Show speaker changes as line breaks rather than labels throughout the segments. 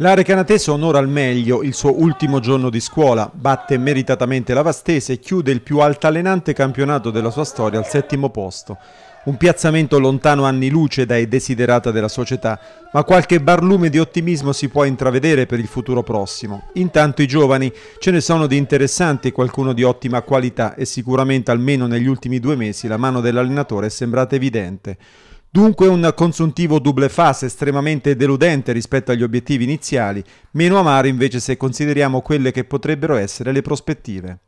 L'area canatese onora al meglio il suo ultimo giorno di scuola, batte meritatamente la Vastese e chiude il più altalenante campionato della sua storia al settimo posto. Un piazzamento lontano anni luce dai desiderata della società, ma qualche barlume di ottimismo si può intravedere per il futuro prossimo. Intanto i giovani ce ne sono di interessanti, qualcuno di ottima qualità e sicuramente almeno negli ultimi due mesi la mano dell'allenatore è sembrata evidente. Dunque un consuntivo double face estremamente deludente rispetto agli obiettivi iniziali, meno amaro invece se consideriamo quelle che potrebbero essere le prospettive.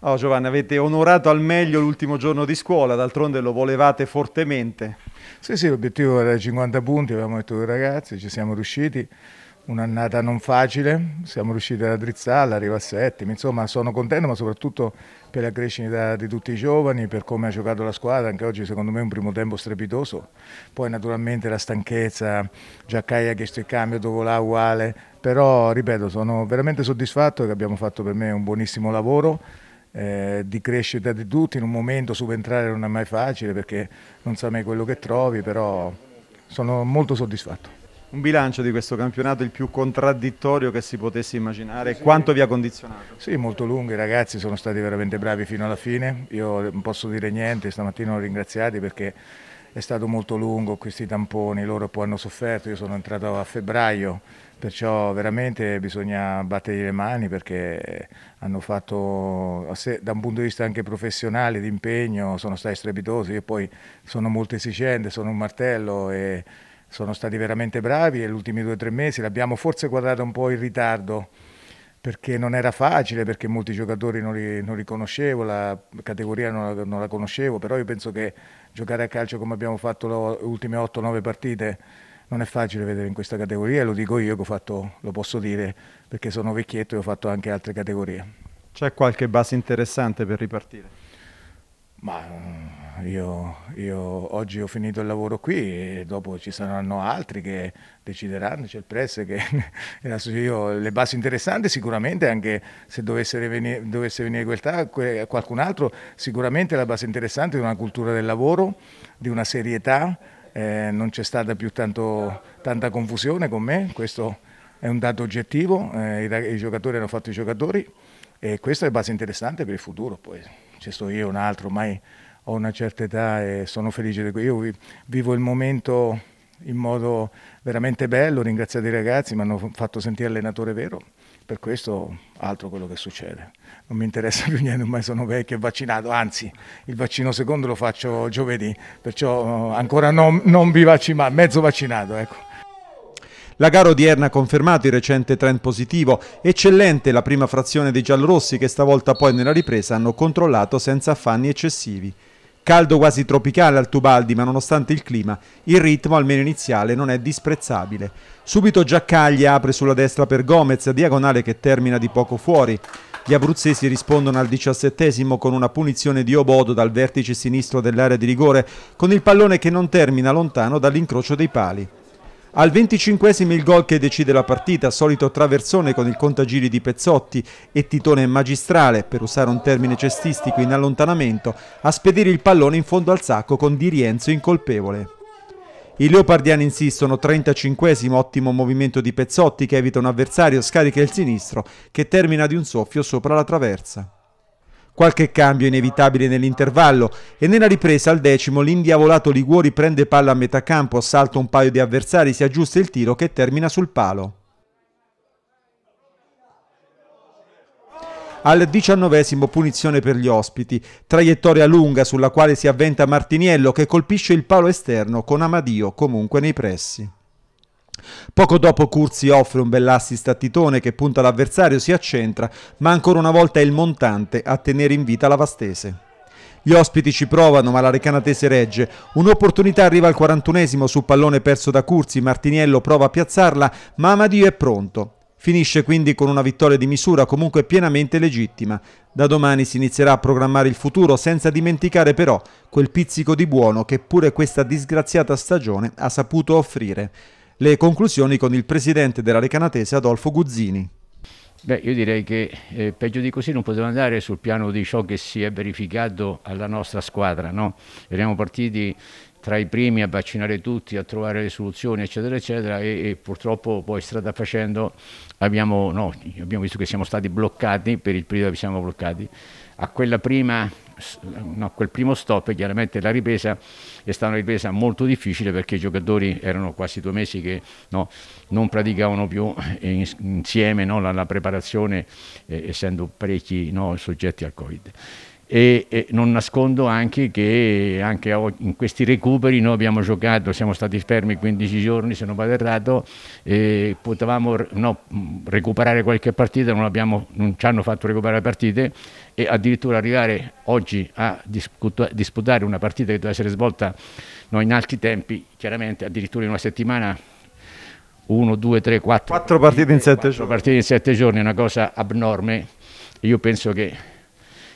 Oh Giovanni, avete onorato al meglio l'ultimo giorno di scuola, d'altronde lo volevate fortemente.
Sì, sì, l'obiettivo era 50 punti, avevamo detto ai ragazzi, ci siamo riusciti un'annata non facile, siamo riusciti ad addrizzarla, arriva a settimo, insomma sono contento ma soprattutto per la crescita di tutti i giovani, per come ha giocato la squadra, anche oggi secondo me è un primo tempo strepitoso, poi naturalmente la stanchezza, Giaccaia ha chiesto il cambio, dopo Dovolà uguale, però ripeto sono veramente soddisfatto che abbiamo fatto per me un buonissimo lavoro. Eh, di crescita di tutti, in un momento subentrare non è mai facile perché non
sa mai quello che trovi, però sono molto soddisfatto un bilancio di questo campionato il più contraddittorio che si potesse immaginare. Sì. Quanto vi ha condizionato? Sì, molto lungo, i ragazzi
sono stati veramente bravi fino alla fine. Io non posso dire niente, stamattina ho ringraziati perché è stato molto lungo questi tamponi, loro poi hanno sofferto, io sono entrato a febbraio, perciò veramente bisogna battergli le mani perché hanno fatto, da un punto di vista anche professionale, di impegno, sono stati strepitosi, io poi sono molto esigente, sono un martello e sono stati veramente bravi e gli ultimi due o tre mesi l'abbiamo forse guardata un po' in ritardo perché non era facile, perché molti giocatori non li, non li conoscevo, la categoria non la, non la, conoscevo, però io penso che giocare a calcio come abbiamo fatto le ultime 8-9 partite non è facile vedere in questa categoria, lo dico io che ho fatto, lo posso dire, perché sono vecchietto e ho fatto anche altre categorie.
C'è qualche base interessante per ripartire?
Ma io, io, oggi ho finito il lavoro qui e dopo ci saranno altri che decideranno, c'è il press che io, le basi interessanti sicuramente anche se dovesse venire, dovesse venire qualità, qualcun altro, sicuramente la base interessante è una cultura del lavoro, di una serietà, eh, non c'è stata più tanto, tanta confusione con me, questo è un dato oggettivo, eh, i, i giocatori hanno fatto i giocatori e questa è la base interessante per il futuro, poi ci sto io un altro, mai ho una certa età e sono felice di questo. Io vivo il momento in modo veramente bello, ringrazio i ragazzi, mi hanno fatto sentire allenatore vero, per questo altro quello che succede. Non mi interessa più niente, ormai sono vecchio e vaccinato, anzi il vaccino secondo lo faccio giovedì, perciò eh, ancora non, non vi vaccino, mezzo vaccinato. Ecco.
La gara odierna ha confermato il recente trend positivo, eccellente la prima frazione dei giallorossi che stavolta poi nella ripresa hanno controllato senza affanni eccessivi. Caldo quasi tropicale al Tubaldi, ma nonostante il clima, il ritmo, almeno iniziale, non è disprezzabile. Subito Giaccaglia apre sulla destra per Gomez, diagonale che termina di poco fuori. Gli abruzzesi rispondono al diciassettesimo con una punizione di Obodo dal vertice sinistro dell'area di rigore, con il pallone che non termina lontano dall'incrocio dei pali. Al venticinquesimo il gol che decide la partita, solito traversone con il contagiri di Pezzotti e Titone magistrale, per usare un termine cestistico in allontanamento, a spedire il pallone in fondo al sacco con Di Rienzo incolpevole. I leopardiani insistono, 35 ottimo movimento di Pezzotti che evita un avversario, scarica il sinistro che termina di un soffio sopra la traversa. Qualche cambio inevitabile nell'intervallo e nella ripresa al decimo l'indiavolato Liguori prende palla a metà campo, assalta un paio di avversari, si aggiusta il tiro che termina sul palo. Al diciannovesimo punizione per gli ospiti, traiettoria lunga sulla quale si avventa Martiniello che colpisce il palo esterno con Amadio comunque nei pressi. Poco dopo Curzi offre un bell'assist a Titone che punta l'avversario, si accentra, ma ancora una volta è il montante a tenere in vita la Vastese. Gli ospiti ci provano, ma la Recanatese regge. Un'opportunità arriva al 41 esimo sul pallone perso da Curzi, Martiniello prova a piazzarla, ma Amadio è pronto. Finisce quindi con una vittoria di misura comunque pienamente legittima. Da domani si inizierà a programmare il futuro senza dimenticare però quel pizzico di buono che pure questa disgraziata stagione ha saputo offrire le conclusioni con il presidente della Recanatese Adolfo Guzzini.
Beh, io direi che eh, peggio di così non poteva andare sul piano di ciò che si è verificato alla nostra squadra. No? Eravamo partiti tra i primi a vaccinare tutti, a trovare le soluzioni, eccetera, eccetera, e, e purtroppo poi strada facendo abbiamo, no, abbiamo, visto che siamo stati bloccati, per il periodo che siamo bloccati, a, prima, no, quel primo stop chiaramente la ripresa è stata una ripresa molto difficile perché i giocatori erano quasi due mesi che no, non praticavano più eh, insieme no, la, la, preparazione eh, essendo parecchi soggetti al Covid e, e, non nascondo anche che anche in questi recuperi noi abbiamo giocato, siamo stati fermi 15 giorni se non vado errato, e potevamo no, mm, recuperare qualche partita, non, abbiamo, non ci hanno fatto recuperare partite e addirittura arrivare oggi a disputare una partita che doveva essere svolta no, in altri tempi, chiaramente addirittura in una settimana 1, 2, 3, 4 partite in 7 giorni. partite in 7 giorni è una cosa abnorme. Io penso che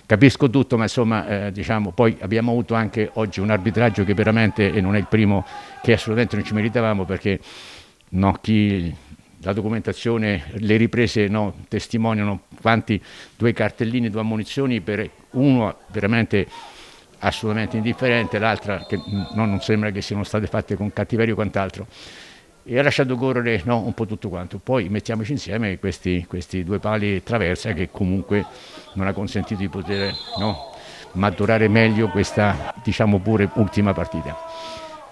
Capisco tutto, ma insomma, eh, diciamo, poi abbiamo avuto anche oggi un arbitraggio che veramente, e non è il primo, che assolutamente non ci meritavamo perché no, chi, la documentazione, le riprese no, testimoniano quanti due cartellini, due ammunizioni per uno veramente assolutamente indifferente, l'altra che no, non sembra che siano state fatte con cattiveria o quant'altro e lasciando correre no, un po' tutto quanto. Poi mettiamoci insieme questi, questi due pali traversa che comunque non ha consentito di poter no, maturare meglio questa, diciamo pure, ultima partita.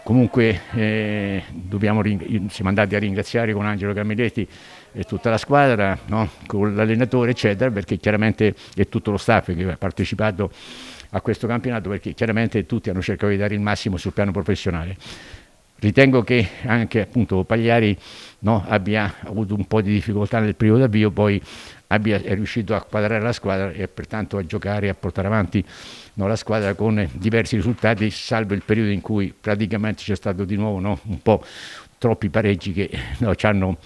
Comunque eh, dobbiamo, siamo andati a ringraziare con Angelo Camiletti e tutta la squadra, no, con l'allenatore eccetera, perché chiaramente è tutto lo staff che ha partecipato a questo campionato perché chiaramente tutti hanno cercato di dare il massimo sul piano professionale. Ritengo che anche appunto Pagliari no, abbia avuto un po' di difficoltà nel primo d'avvio, poi abbia, è riuscito a quadrare la squadra e pertanto a giocare e a portare avanti no, la squadra con diversi risultati, salvo il periodo in cui praticamente c'è stato di nuovo no, un po' troppi pareggi che no, ci hanno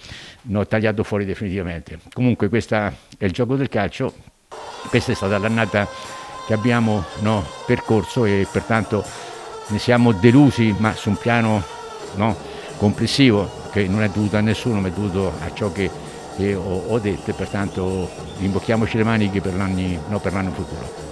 no, tagliato fuori definitivamente. Comunque questo è il gioco del calcio, questa è stata l'annata che abbiamo no, percorso e pertanto ne siamo delusi ma su un piano no? complessivo che non è dovuto a nessuno ma è dovuto a ciò che, che ho, ho detto e pertanto imbocchiamoci le maniche per l'anno no, futuro.